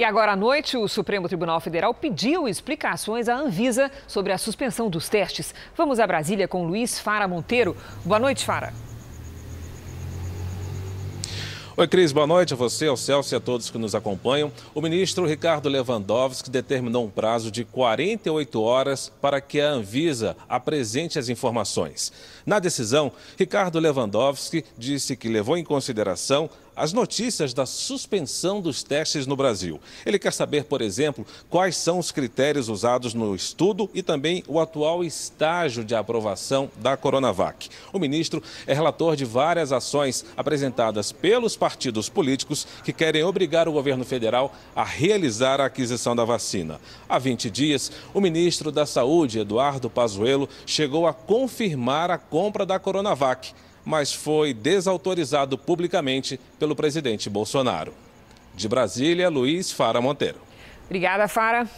E agora à noite, o Supremo Tribunal Federal pediu explicações à Anvisa sobre a suspensão dos testes. Vamos a Brasília com Luiz Fara Monteiro. Boa noite, Fara. Oi, Cris, boa noite a você, ao Celso e a todos que nos acompanham. O ministro Ricardo Lewandowski determinou um prazo de 48 horas para que a Anvisa apresente as informações. Na decisão, Ricardo Lewandowski disse que levou em consideração as notícias da suspensão dos testes no Brasil. Ele quer saber, por exemplo, quais são os critérios usados no estudo e também o atual estágio de aprovação da Coronavac. O ministro é relator de várias ações apresentadas pelos partidos políticos que querem obrigar o governo federal a realizar a aquisição da vacina. Há 20 dias, o ministro da Saúde, Eduardo Pazuello, chegou a confirmar a compra da Coronavac mas foi desautorizado publicamente pelo presidente Bolsonaro. De Brasília, Luiz Fara Monteiro. Obrigada, Fara.